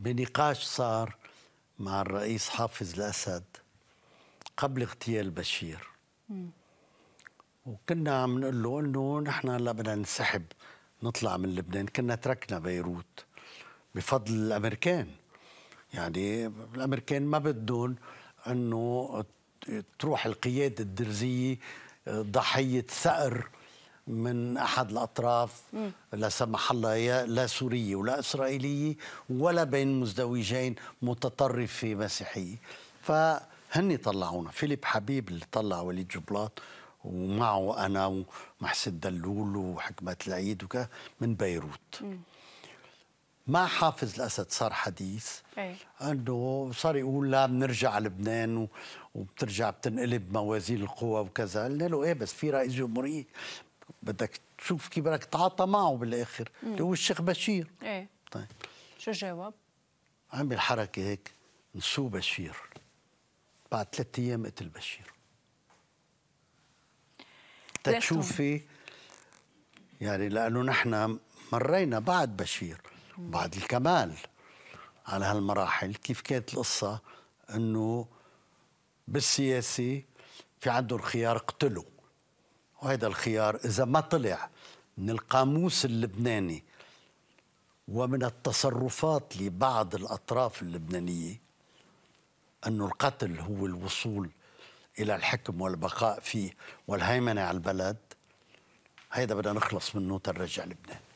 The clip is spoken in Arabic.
بنقاش صار مع الرئيس حافظ الأسد قبل اغتيال بشير وكنا عم نقول له انه نحن هلا بدنا ننسحب نطلع من لبنان كنا تركنا بيروت بفضل الامريكان يعني الامريكان ما بدهم انه تروح القيادة الدرزية ضحية ثأر من احد الاطراف لا سمح الله لا سوريه ولا اسرائيليه ولا بين مزدوجين متطرفه مسيحيه فهن طلعونا فيليب حبيب اللي طلع وليد جبلاط ومعه انا ومحسن دلول وحكمه العيد وكذا من بيروت مع حافظ الاسد صار حديث أي. انه صار يقول لا بنرجع لبنان وبترجع بتنقلب موازين القوى وكذا قلنا له ايه بس في رئيس جمهوريه بدك تشوف كيف بدك تتعاطى معه بالاخر اللي هو الشيخ بشير ايه طيب شو جاوب؟ عمل حركه هيك نسو بشير بعد ثلاث ايام قتل بشير تشوفي يعني لانه نحن مرينا بعد بشير بعد الكمال على هالمراحل كيف كانت القصه انه بالسياسي في عندهم خيار اقتلوا وهذا الخيار إذا ما طلع من القاموس اللبناني ومن التصرفات لبعض الأطراف اللبنانية أن القتل هو الوصول إلى الحكم والبقاء فيه والهيمنة على البلد هيدا بدنا نخلص منه تنرجع لبنان